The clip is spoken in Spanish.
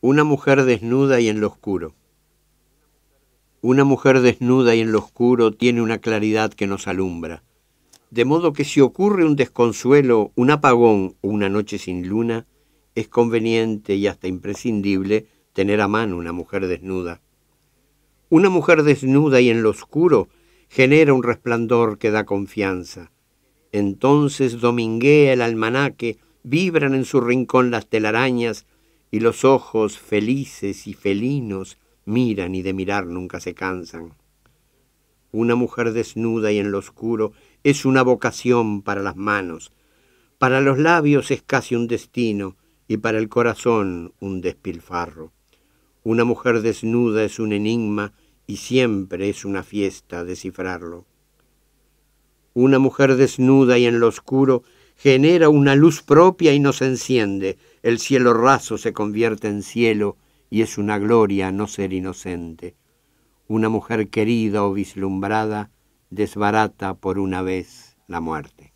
Una mujer desnuda y en lo oscuro. Una mujer desnuda y en lo oscuro tiene una claridad que nos alumbra. De modo que si ocurre un desconsuelo, un apagón o una noche sin luna, es conveniente y hasta imprescindible tener a mano una mujer desnuda. Una mujer desnuda y en lo oscuro genera un resplandor que da confianza. Entonces dominguea el almanaque, vibran en su rincón las telarañas, y los ojos felices y felinos miran y de mirar nunca se cansan. Una mujer desnuda y en lo oscuro es una vocación para las manos, para los labios es casi un destino y para el corazón un despilfarro. Una mujer desnuda es un enigma y siempre es una fiesta descifrarlo. Una mujer desnuda y en lo oscuro genera una luz propia y nos enciende. El cielo raso se convierte en cielo y es una gloria no ser inocente. Una mujer querida o vislumbrada desbarata por una vez la muerte.